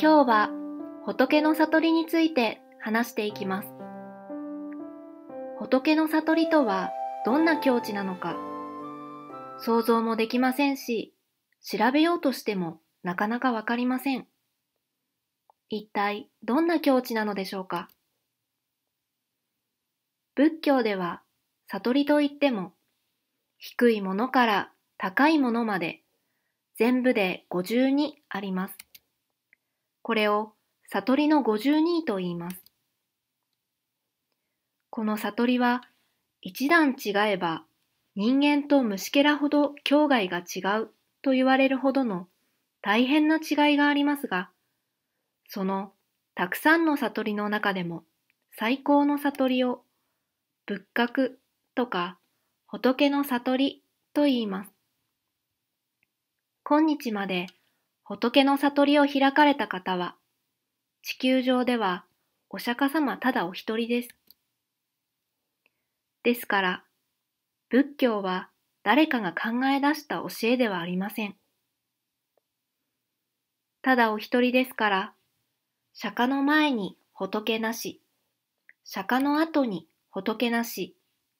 今日は仏の悟りについて話していきます仏の悟りとはどんな境地なのか想像もできませんし調べようとしてもなかなかわかりません一体どんな境地なのでしょうか仏教では悟りといっても低いものから高いものまで全部で52ありますこれを悟りの52と言います。この悟りは一段違えば人間と虫けらほど境外が違うと言われるほどの大変な違いがありますが、そのたくさんの悟りの中でも最高の悟りを仏閣とか仏の悟りと言います。今日まで仏の悟りを開かれた方は、地球上ではお釈迦様ただお一人です。ですから、仏教は誰かが考え出した教えではありません。ただお一人ですから、釈迦の前に仏なし、釈迦の後に仏なし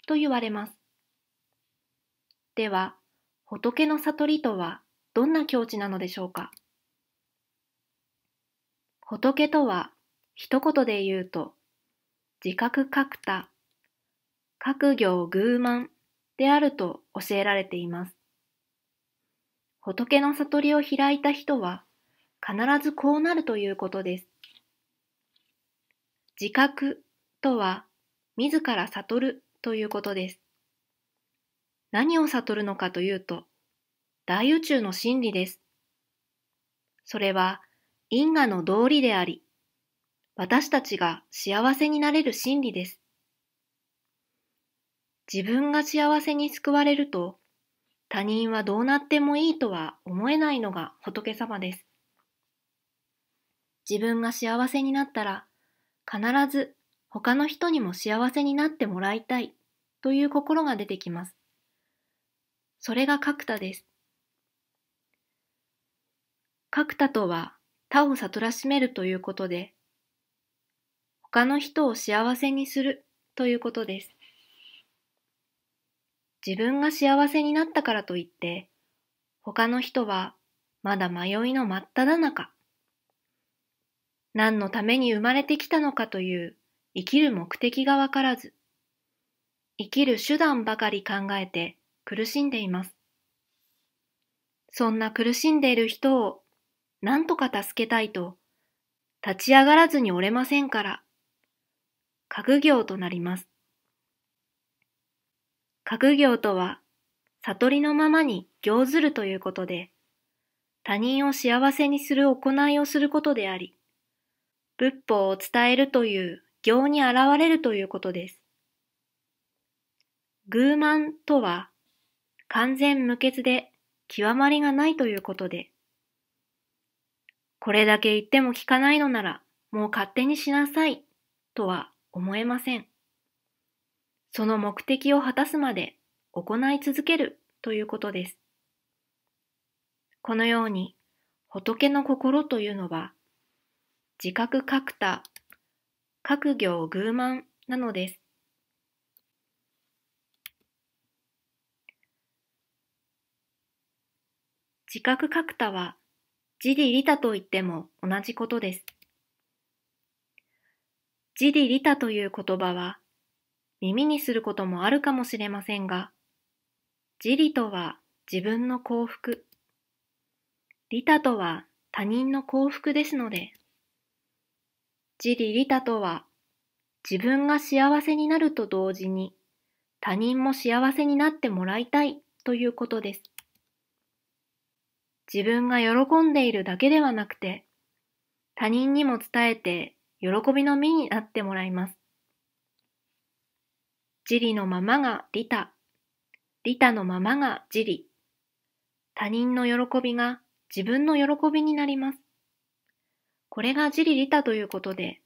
と言われます。では、仏の悟りとはどんな境地なのでしょうか仏とは一言で言うと自覚覚多覚行偶慢であると教えられています仏の悟りを開いた人は必ずこうなるということです自覚とは自ら悟るということです何を悟るのかというと大宇宙の真理ですそれは因果の道理であり、私たちが幸せになれる真理です。自分が幸せに救われると、他人はどうなってもいいとは思えないのが仏様です。自分が幸せになったら、必ず他の人にも幸せになってもらいたいという心が出てきます。それが角田です。角田とは他を悟らしめるということで、他の人を幸せにするということです。自分が幸せになったからといって、他の人はまだ迷いの真っ只中。何のために生まれてきたのかという生きる目的がわからず、生きる手段ばかり考えて苦しんでいます。そんな苦しんでいる人を何とか助けたいと、立ち上がらずに折れませんから、格行となります。格行とは、悟りのままに行ずるということで、他人を幸せにする行いをすることであり、仏法を伝えるという行に現れるということです。偶満とは、完全無欠で極まりがないということで、これだけ言っても聞かないのなら、もう勝手にしなさい、とは思えません。その目的を果たすまで行い続けるということです。このように、仏の心というのは、自覚格多、格行偶慢なのです。自覚格多は、ジリリタと言っても同じことです。ジリリタという言葉は耳にすることもあるかもしれませんが、ジリとは自分の幸福、リタとは他人の幸福ですので、ジリリタとは自分が幸せになると同時に他人も幸せになってもらいたいということです。自分が喜んでいるだけではなくて、他人にも伝えて喜びの身になってもらいます。ジリのままがリタ、リタのままがジリ。他人の喜びが自分の喜びになります。これがジリリタということで、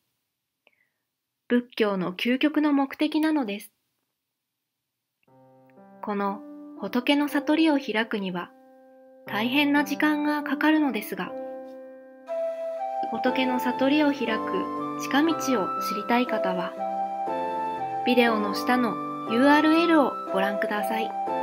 仏教の究極の目的なのです。この仏の悟りを開くには、大変な時間がかかるのですが仏の悟りを開く近道を知りたい方はビデオの下の URL をご覧ください。